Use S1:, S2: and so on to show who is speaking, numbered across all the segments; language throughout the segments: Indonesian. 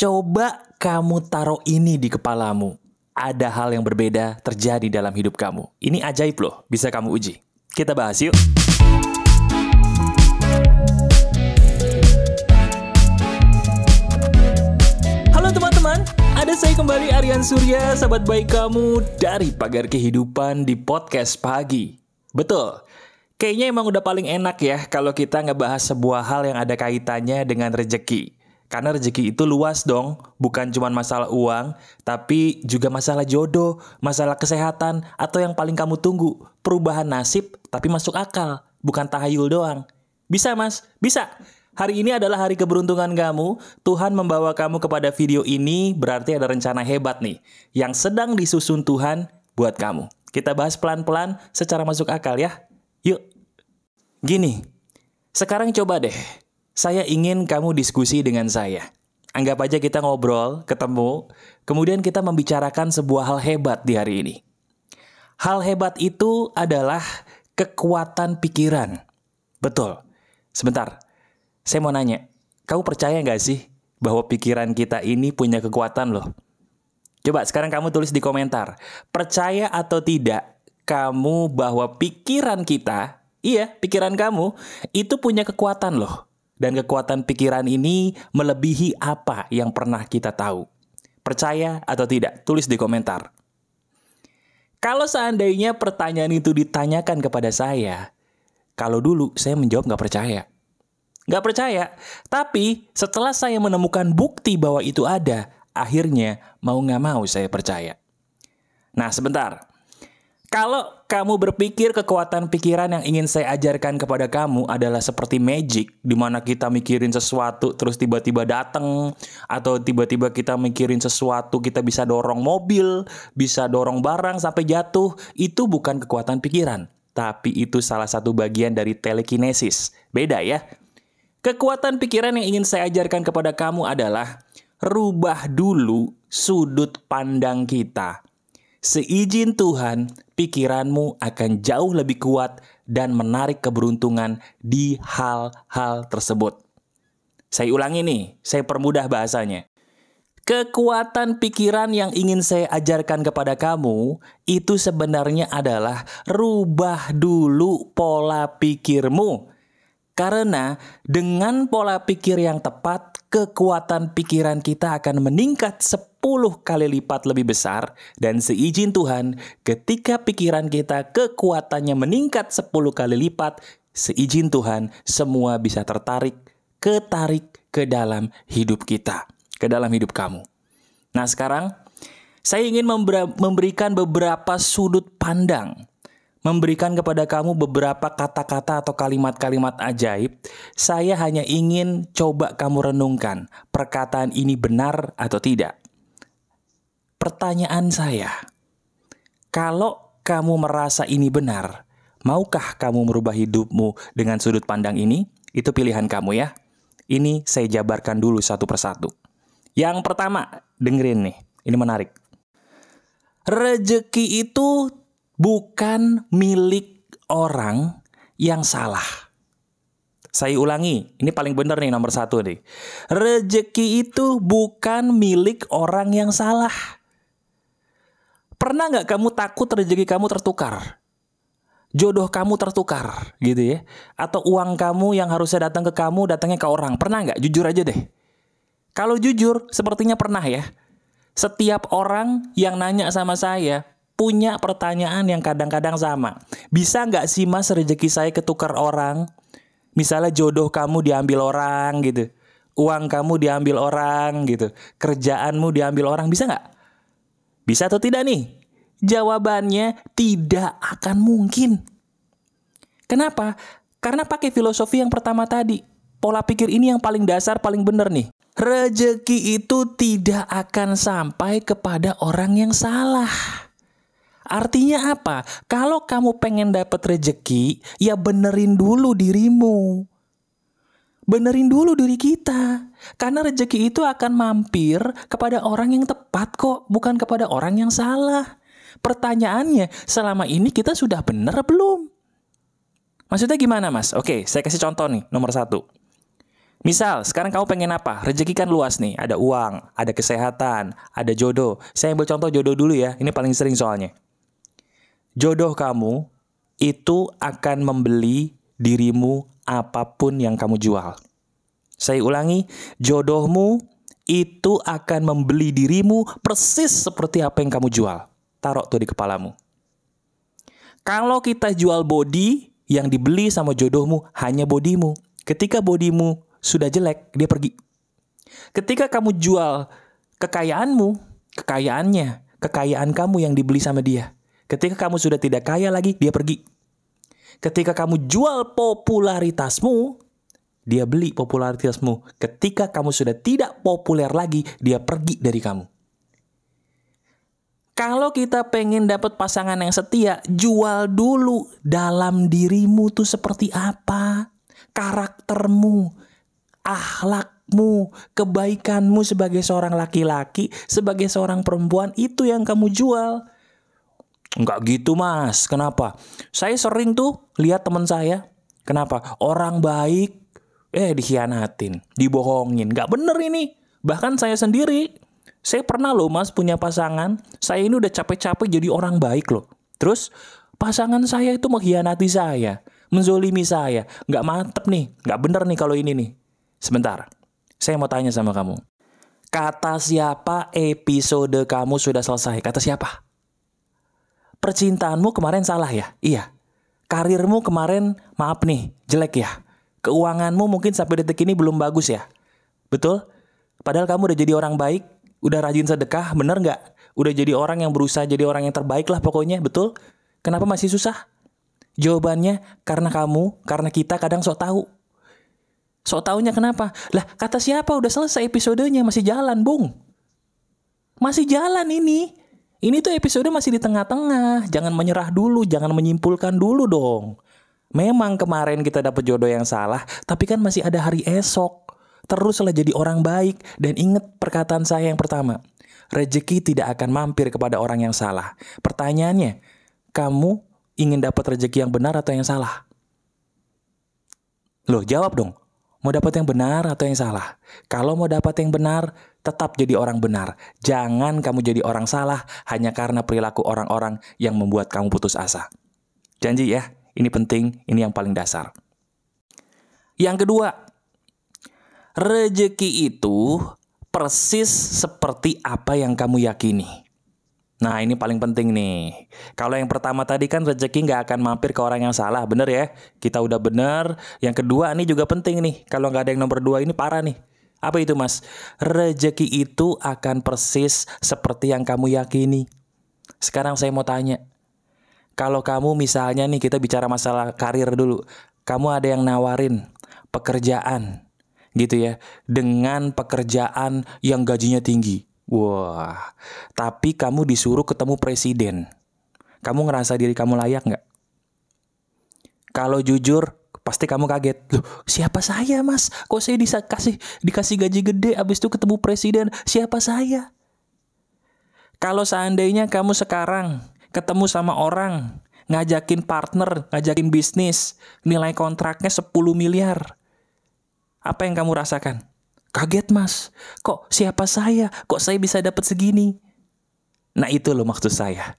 S1: Coba kamu taruh ini di kepalamu. Ada hal yang berbeda terjadi dalam hidup kamu. Ini ajaib loh, bisa kamu uji. Kita bahas yuk. Halo teman-teman, ada saya kembali Aryan Surya, sahabat baik kamu dari Pagar Kehidupan di Podcast Pagi. Betul, kayaknya emang udah paling enak ya kalau kita ngebahas sebuah hal yang ada kaitannya dengan rejeki. Karena rezeki itu luas dong, bukan cuma masalah uang, tapi juga masalah jodoh, masalah kesehatan, atau yang paling kamu tunggu, perubahan nasib tapi masuk akal, bukan tahayul doang. Bisa mas, bisa. Hari ini adalah hari keberuntungan kamu. Tuhan membawa kamu kepada video ini berarti ada rencana hebat nih yang sedang disusun Tuhan buat kamu. Kita bahas pelan-pelan secara masuk akal ya. Yuk. Gini. Sekarang coba deh saya ingin kamu diskusi dengan saya. Anggap aja kita ngobrol, ketemu, kemudian kita membicarakan sebuah hal hebat di hari ini. Hal hebat itu adalah kekuatan pikiran. Betul. Sebentar, saya mau nanya. Kamu percaya nggak sih bahwa pikiran kita ini punya kekuatan loh? Coba sekarang kamu tulis di komentar. Percaya atau tidak, kamu bahwa pikiran kita, iya pikiran kamu, itu punya kekuatan loh dan kekuatan pikiran ini melebihi apa yang pernah kita tahu. Percaya atau tidak, tulis di komentar. Kalau seandainya pertanyaan itu ditanyakan kepada saya, kalau dulu saya menjawab nggak percaya. Nggak percaya, tapi setelah saya menemukan bukti bahwa itu ada, akhirnya mau nggak mau saya percaya. Nah sebentar, kalau kamu berpikir kekuatan pikiran yang ingin saya ajarkan kepada kamu adalah seperti magic, di mana kita mikirin sesuatu terus tiba-tiba datang, atau tiba-tiba kita mikirin sesuatu kita bisa dorong mobil, bisa dorong barang sampai jatuh, itu bukan kekuatan pikiran, tapi itu salah satu bagian dari telekinesis. Beda ya. Kekuatan pikiran yang ingin saya ajarkan kepada kamu adalah rubah dulu sudut pandang kita Seijin Tuhan, pikiranmu akan jauh lebih kuat dan menarik keberuntungan di hal-hal tersebut. Saya ulangi nih, saya permudah bahasanya. Kekuatan pikiran yang ingin saya ajarkan kepada kamu itu sebenarnya adalah rubah dulu pola pikirmu. Karena dengan pola pikir yang tepat, kekuatan pikiran kita akan meningkat kali lipat lebih besar dan seizin Tuhan ketika pikiran kita kekuatannya meningkat 10 kali lipat seizin Tuhan semua bisa tertarik ketarik ke dalam hidup kita ke dalam hidup kamu nah sekarang saya ingin memberikan beberapa sudut pandang memberikan kepada kamu beberapa kata-kata atau kalimat-kalimat ajaib, saya hanya ingin coba kamu renungkan perkataan ini benar atau tidak. Pertanyaan saya, kalau kamu merasa ini benar, maukah kamu merubah hidupmu dengan sudut pandang ini? Itu pilihan kamu ya. Ini saya jabarkan dulu satu persatu. Yang pertama, dengerin nih, ini menarik. Rezeki itu bukan milik orang yang salah. Saya ulangi, ini paling benar nih nomor satu nih. Rezeki itu bukan milik orang yang salah. Pernah nggak kamu takut rezeki kamu tertukar? Jodoh kamu tertukar gitu ya? Atau uang kamu yang harusnya datang ke kamu datangnya ke orang? Pernah nggak? Jujur aja deh. Kalau jujur, sepertinya pernah ya. Setiap orang yang nanya sama saya punya pertanyaan yang kadang-kadang sama. Bisa nggak sih mas rezeki saya ketukar orang? Misalnya jodoh kamu diambil orang gitu. Uang kamu diambil orang gitu. Kerjaanmu diambil orang. Bisa nggak? Bisa atau tidak nih? Jawabannya tidak akan mungkin. Kenapa? Karena pakai filosofi yang pertama tadi. Pola pikir ini yang paling dasar, paling benar nih. Rezeki itu tidak akan sampai kepada orang yang salah. Artinya apa? Kalau kamu pengen dapat rejeki, ya benerin dulu dirimu. Benerin dulu diri kita. Karena rejeki itu akan mampir kepada orang yang tepat kok, bukan kepada orang yang salah. Pertanyaannya, selama ini kita sudah benar belum? Maksudnya gimana mas? Oke, saya kasih contoh nih, nomor satu. Misal, sekarang kamu pengen apa? Rezeki kan luas nih, ada uang, ada kesehatan, ada jodoh. Saya ambil contoh jodoh dulu ya, ini paling sering soalnya. Jodoh kamu itu akan membeli dirimu apapun yang kamu jual. Saya ulangi, jodohmu itu akan membeli dirimu persis seperti apa yang kamu jual. Taruh tuh di kepalamu. Kalau kita jual body, yang dibeli sama jodohmu hanya bodimu. Ketika bodimu sudah jelek, dia pergi. Ketika kamu jual kekayaanmu, kekayaannya, kekayaan kamu yang dibeli sama dia. Ketika kamu sudah tidak kaya lagi, dia pergi. Ketika kamu jual popularitasmu, dia beli popularitasmu. Ketika kamu sudah tidak populer lagi, dia pergi dari kamu. Kalau kita pengen dapat pasangan yang setia, jual dulu dalam dirimu tuh seperti apa. Karaktermu, akhlakmu, kebaikanmu sebagai seorang laki-laki, sebagai seorang perempuan, itu yang kamu jual. Enggak gitu mas, kenapa? Saya sering tuh lihat teman saya, kenapa? Orang baik, eh dikhianatin, dibohongin, nggak bener ini. Bahkan saya sendiri, saya pernah loh mas punya pasangan, saya ini udah capek-capek jadi orang baik loh. Terus pasangan saya itu mengkhianati saya, menzolimi saya, nggak mantep nih, nggak bener nih kalau ini nih. Sebentar, saya mau tanya sama kamu. Kata siapa episode kamu sudah selesai? Kata siapa? Percintaanmu kemarin salah ya? Iya. Karirmu kemarin, maaf nih, jelek ya? keuanganmu mungkin sampai detik ini belum bagus ya. Betul? Padahal kamu udah jadi orang baik, udah rajin sedekah, bener nggak? Udah jadi orang yang berusaha jadi orang yang terbaik lah pokoknya, betul? Kenapa masih susah? Jawabannya karena kamu, karena kita kadang sok tahu. Sok taunya kenapa? Lah kata siapa udah selesai episodenya masih jalan, Bung. Masih jalan ini. Ini tuh episode masih di tengah-tengah. Jangan menyerah dulu, jangan menyimpulkan dulu dong. Memang kemarin kita dapat jodoh yang salah, tapi kan masih ada hari esok. Teruslah jadi orang baik dan ingat perkataan saya yang pertama. Rezeki tidak akan mampir kepada orang yang salah. Pertanyaannya, kamu ingin dapat rezeki yang benar atau yang salah? Loh, jawab dong. Mau dapat yang benar atau yang salah? Kalau mau dapat yang benar, tetap jadi orang benar. Jangan kamu jadi orang salah hanya karena perilaku orang-orang yang membuat kamu putus asa. Janji ya. Ini penting, ini yang paling dasar. Yang kedua, rejeki itu persis seperti apa yang kamu yakini. Nah ini paling penting nih. Kalau yang pertama tadi kan rejeki nggak akan mampir ke orang yang salah, bener ya? Kita udah bener. Yang kedua ini juga penting nih. Kalau nggak ada yang nomor dua ini parah nih. Apa itu mas? Rejeki itu akan persis seperti yang kamu yakini. Sekarang saya mau tanya, kalau kamu misalnya nih kita bicara masalah karir dulu, kamu ada yang nawarin pekerjaan gitu ya dengan pekerjaan yang gajinya tinggi. Wah, tapi kamu disuruh ketemu presiden. Kamu ngerasa diri kamu layak nggak? Kalau jujur, pasti kamu kaget. Loh, siapa saya mas? Kok saya dikasih, dikasih gaji gede abis itu ketemu presiden? Siapa saya? Kalau seandainya kamu sekarang ketemu sama orang, ngajakin partner, ngajakin bisnis, nilai kontraknya 10 miliar. Apa yang kamu rasakan? Kaget mas, kok siapa saya? Kok saya bisa dapat segini? Nah itu loh maksud saya.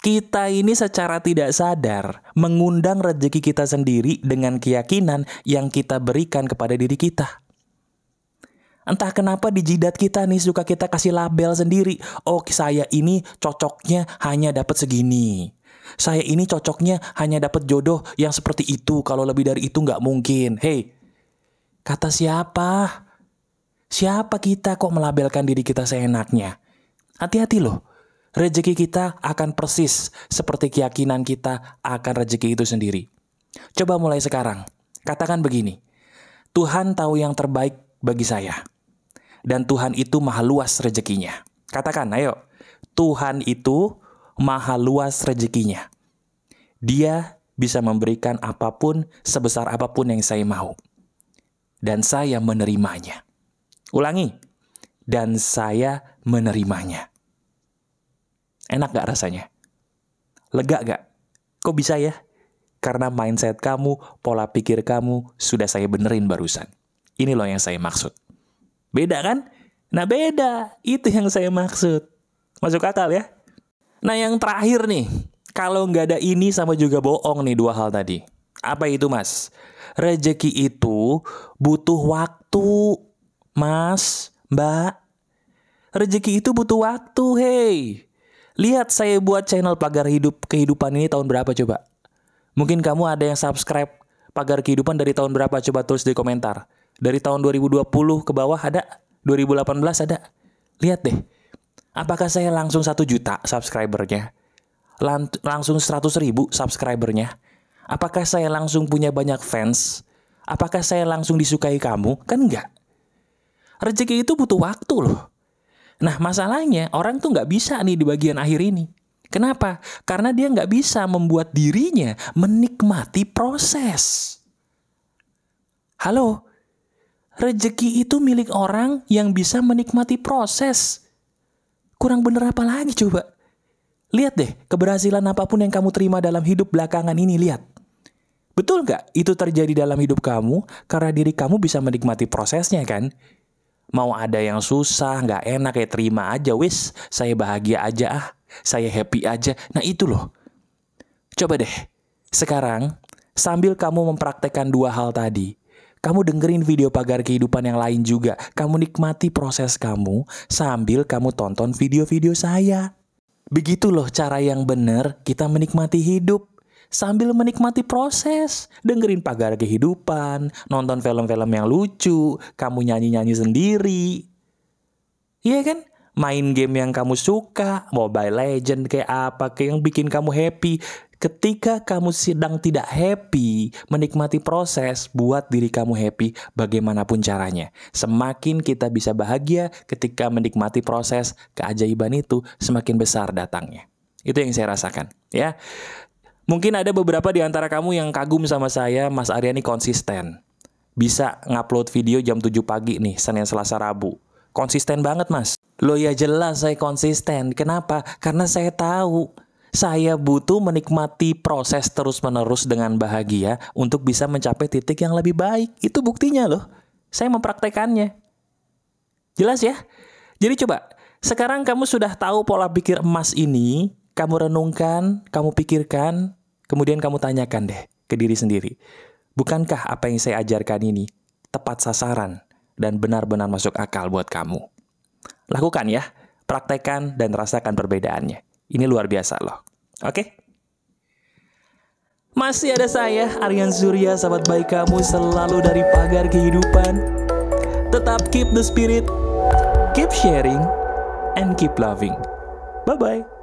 S1: Kita ini secara tidak sadar mengundang rezeki kita sendiri dengan keyakinan yang kita berikan kepada diri kita. Entah kenapa di jidat kita nih suka kita kasih label sendiri. Oh, saya ini cocoknya hanya dapat segini. Saya ini cocoknya hanya dapat jodoh yang seperti itu. Kalau lebih dari itu nggak mungkin. Hei, kata siapa? Siapa kita kok melabelkan diri kita seenaknya? Hati-hati loh. Rezeki kita akan persis seperti keyakinan kita akan rezeki itu sendiri. Coba mulai sekarang. Katakan begini. Tuhan tahu yang terbaik bagi saya dan Tuhan itu maha luas rezekinya. Katakan, ayo. Tuhan itu maha luas rezekinya. Dia bisa memberikan apapun sebesar apapun yang saya mau. Dan saya menerimanya. Ulangi. Dan saya menerimanya. Enak gak rasanya? Lega gak? Kok bisa ya? Karena mindset kamu, pola pikir kamu, sudah saya benerin barusan. Ini loh yang saya maksud. Beda kan? Nah beda, itu yang saya maksud. Masuk akal ya? Nah yang terakhir nih, kalau nggak ada ini sama juga bohong nih dua hal tadi. Apa itu mas? Rezeki itu butuh waktu, mas, mbak. Rezeki itu butuh waktu, hei Lihat saya buat channel pagar hidup kehidupan ini tahun berapa coba? Mungkin kamu ada yang subscribe pagar kehidupan dari tahun berapa coba tulis di komentar. Dari tahun 2020 ke bawah ada, 2018 ada. Lihat deh, apakah saya langsung 1 juta subscribernya? langsung 100 ribu subscribernya? Apakah saya langsung punya banyak fans? Apakah saya langsung disukai kamu? Kan enggak. Rezeki itu butuh waktu loh. Nah masalahnya orang tuh nggak bisa nih di bagian akhir ini. Kenapa? Karena dia nggak bisa membuat dirinya menikmati proses. Halo, Rejeki itu milik orang yang bisa menikmati proses. Kurang bener apa lagi coba? Lihat deh, keberhasilan apapun yang kamu terima dalam hidup belakangan ini, lihat. Betul nggak itu terjadi dalam hidup kamu karena diri kamu bisa menikmati prosesnya kan? Mau ada yang susah, nggak enak ya terima aja, wis. Saya bahagia aja ah, saya happy aja. Nah itu loh. Coba deh, sekarang sambil kamu mempraktekkan dua hal tadi, kamu dengerin video pagar kehidupan yang lain juga. Kamu nikmati proses kamu sambil kamu tonton video-video saya. Begitu loh cara yang benar kita menikmati hidup sambil menikmati proses, dengerin pagar kehidupan, nonton film-film yang lucu, kamu nyanyi-nyanyi sendiri. Iya kan? Main game yang kamu suka, Mobile Legend kayak apa, kayak yang bikin kamu happy ketika kamu sedang tidak happy, menikmati proses buat diri kamu happy bagaimanapun caranya. Semakin kita bisa bahagia ketika menikmati proses keajaiban itu, semakin besar datangnya. Itu yang saya rasakan, ya. Mungkin ada beberapa di antara kamu yang kagum sama saya, Mas Aryani konsisten. Bisa ngupload video jam 7 pagi nih, Senin Selasa Rabu. Konsisten banget, Mas. Lo ya jelas saya konsisten. Kenapa? Karena saya tahu saya butuh menikmati proses terus-menerus dengan bahagia untuk bisa mencapai titik yang lebih baik. Itu buktinya loh. Saya mempraktekannya. Jelas ya? Jadi coba, sekarang kamu sudah tahu pola pikir emas ini, kamu renungkan, kamu pikirkan, kemudian kamu tanyakan deh ke diri sendiri. Bukankah apa yang saya ajarkan ini tepat sasaran dan benar-benar masuk akal buat kamu? Lakukan ya, praktekan dan rasakan perbedaannya. Ini luar biasa loh. Oke? Okay? Masih ada saya, Aryan Surya, sahabat baik kamu selalu dari pagar kehidupan. Tetap keep the spirit, keep sharing, and keep loving. Bye-bye.